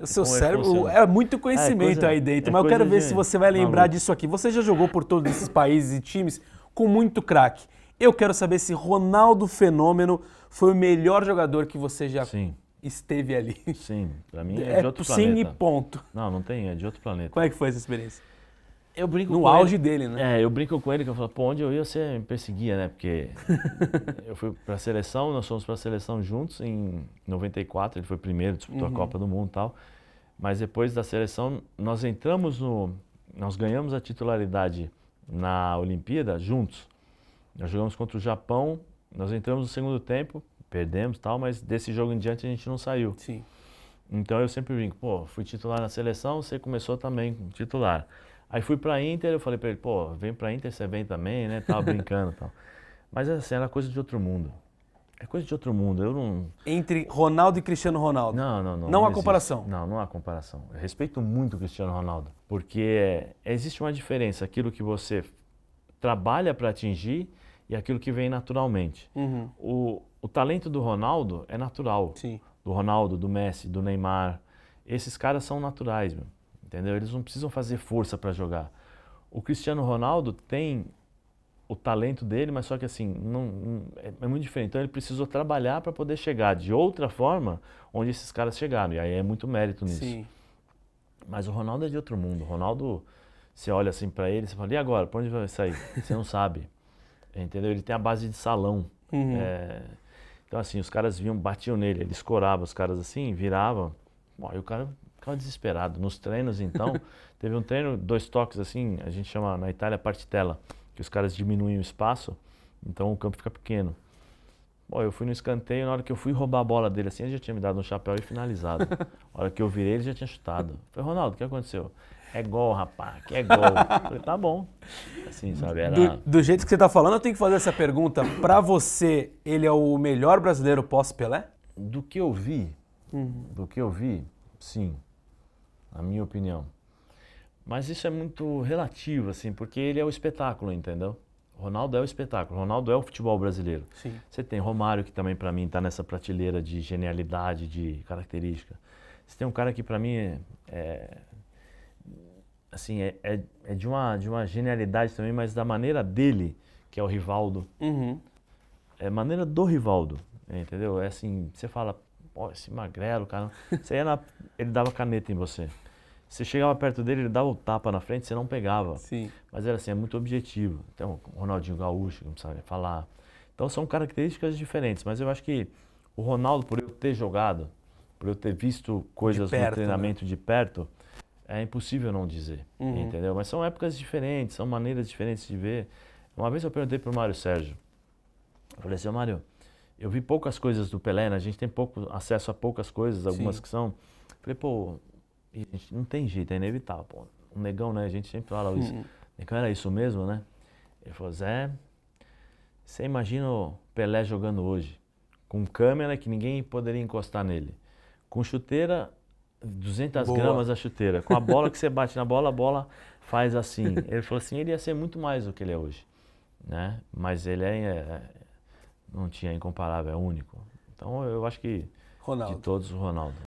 O seu é cérebro é muito conhecimento é, coisa, aí dentro, é mas eu quero ver se você vai lembrar maluco. disso aqui. Você já jogou por todos esses países e times com muito craque. Eu quero saber se Ronaldo Fenômeno foi o melhor jogador que você já Sim. esteve ali. Sim, para mim é, é de outro planeta. Sim e ponto. Não, não tem, é de outro planeta. Como é que foi essa experiência? Eu brinco no auge ele. dele, né? É, eu brinco com ele que eu falo, pô, onde eu ia, você me perseguia, né? Porque eu fui para a seleção, nós fomos a seleção juntos em 94, ele foi primeiro, disputou uhum. a Copa do Mundo e tal. Mas depois da seleção, nós entramos no. Nós ganhamos a titularidade na Olimpíada juntos. Nós jogamos contra o Japão, nós entramos no segundo tempo, perdemos tal, mas desse jogo em diante a gente não saiu. Sim. Então eu sempre brinco, pô, fui titular na seleção, você começou também titular. Aí fui pra Inter, eu falei pra ele, pô, vem pra Inter, você vem também, né? Tava brincando e tal. Mas assim, era coisa de outro mundo. É coisa de outro mundo, eu não... Entre Ronaldo e Cristiano Ronaldo? Não, não, não. Não, não há existe. comparação? Não, não há comparação. Eu respeito muito o Cristiano Ronaldo, porque é, existe uma diferença, aquilo que você trabalha para atingir e aquilo que vem naturalmente. Uhum. O, o talento do Ronaldo é natural. Sim. Do Ronaldo, do Messi, do Neymar. Esses caras são naturais, meu entendeu? Eles não precisam fazer força para jogar. O Cristiano Ronaldo tem o talento dele, mas só que assim, não, não é, é muito diferente. Então ele precisou trabalhar para poder chegar de outra forma onde esses caras chegaram. E aí é muito mérito nisso. Sim. Mas o Ronaldo é de outro mundo. O Ronaldo, você olha assim para ele, você fala, e agora? Para onde vai sair? Você não sabe. Entendeu? Ele tem a base de salão. Uhum. É... Então assim, os caras vinham, batiam nele, ele escorava os caras assim, virava. aí o cara Ficava desesperado. Nos treinos, então, teve um treino, dois toques assim, a gente chama na Itália partitela, que os caras diminuem o espaço, então o campo fica pequeno. Bom, eu fui no escanteio, na hora que eu fui roubar a bola dele assim, ele já tinha me dado um chapéu e finalizado. Na hora que eu virei, ele já tinha chutado. foi falei, Ronaldo, o que aconteceu? É gol, rapaz, que é gol. falei, tá bom. Assim, sabe, era... do, do, jeito que você tá falando, eu tenho que fazer essa pergunta. para você, ele é o melhor brasileiro pós-Pelé? Do que eu vi, uhum. do que eu vi, sim na minha opinião. Mas isso é muito relativo, assim, porque ele é o espetáculo, entendeu? Ronaldo é o espetáculo, Ronaldo é o futebol brasileiro. Sim. Você tem Romário, que também para mim está nessa prateleira de genialidade, de característica. Você tem um cara que para mim é, é assim, é, é, é, de, uma, de uma genialidade também, mas da maneira dele, que é o Rivaldo. Uhum. É maneira do Rivaldo, entendeu? É assim, você fala, ó, esse magrelo, cara. Você ia na, ele dava caneta em você. Você chegava perto dele, ele dava o tapa na frente, você não pegava. Sim. Mas era assim, é muito objetivo. Então, Ronaldinho Gaúcho, não sabe falar. Então são características diferentes, mas eu acho que o Ronaldo, por eu ter jogado, por eu ter visto coisas perto, no né? treinamento né? de perto, é impossível não dizer, uhum. entendeu? Mas são épocas diferentes, são maneiras diferentes de ver. Uma vez eu perguntei para o Mário Sérgio, eu falei assim, Mário, eu vi poucas coisas do Pelé, né? a gente tem pouco acesso a poucas coisas, algumas Sim. que são. Falei, pô, gente, não tem jeito, é inevitável. Pô, um negão, né? A gente sempre fala isso. Hum. Negão era isso mesmo, né? Ele falou, Zé, você imagina o Pelé jogando hoje, com câmera que ninguém poderia encostar nele, com chuteira, 200 Boa. gramas a chuteira, com a bola que você bate na bola, a bola faz assim. Ele falou assim, ele ia ser muito mais do que ele é hoje, né? Mas ele é, é não tinha incomparável, é único. Então eu acho que Ronaldo. de todos o Ronaldo.